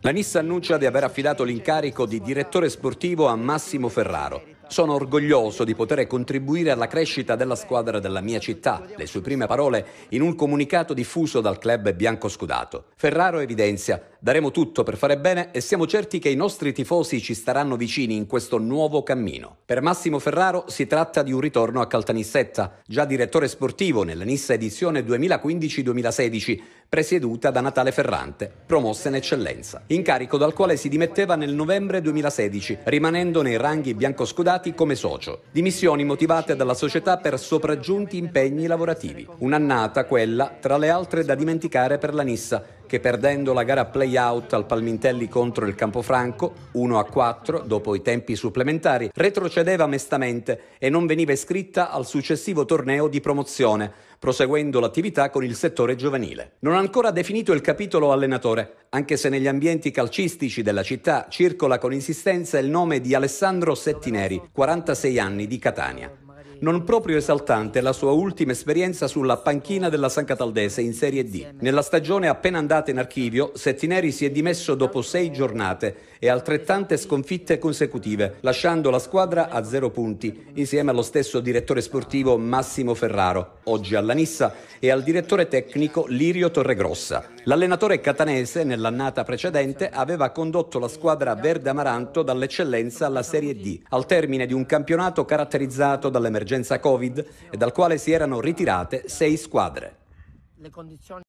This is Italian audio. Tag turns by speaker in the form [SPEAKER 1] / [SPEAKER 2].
[SPEAKER 1] La Nissa annuncia di aver affidato l'incarico di direttore sportivo a Massimo Ferraro. Sono orgoglioso di poter contribuire alla crescita della squadra della mia città, le sue prime parole in un comunicato diffuso dal club bianco scudato. Ferraro evidenzia Daremo tutto per fare bene e siamo certi che i nostri tifosi ci staranno vicini in questo nuovo cammino. Per Massimo Ferraro si tratta di un ritorno a Caltanissetta, già direttore sportivo nella Nissa edizione 2015-2016, presieduta da Natale Ferrante, promossa in eccellenza, incarico dal quale si dimetteva nel novembre 2016, rimanendo nei ranghi biancoscudati come socio. Dimissioni motivate dalla società per sopraggiunti impegni lavorativi. Un'annata, quella, tra le altre da dimenticare per la Nissa, che perdendo la gara play-out al Palmintelli contro il Campofranco 1-4 dopo i tempi supplementari, retrocedeva mestamente e non veniva iscritta al successivo torneo di promozione, proseguendo l'attività con il settore giovanile. Non ancora definito il capitolo allenatore, anche se negli ambienti calcistici della città circola con insistenza il nome di Alessandro Settineri, 46 anni di Catania. Non proprio esaltante la sua ultima esperienza sulla panchina della San Cataldese in Serie D. Nella stagione appena andata in archivio, Settineri si è dimesso dopo sei giornate e altrettante sconfitte consecutive, lasciando la squadra a zero punti, insieme allo stesso direttore sportivo Massimo Ferraro, oggi alla Nissa, e al direttore tecnico Lirio Torregrossa. L'allenatore catanese, nell'annata precedente, aveva condotto la squadra verde-amaranto dall'eccellenza alla Serie D, al termine di un campionato caratterizzato dall'emergenza l'emergenza Covid e dal quale si erano ritirate sei squadre.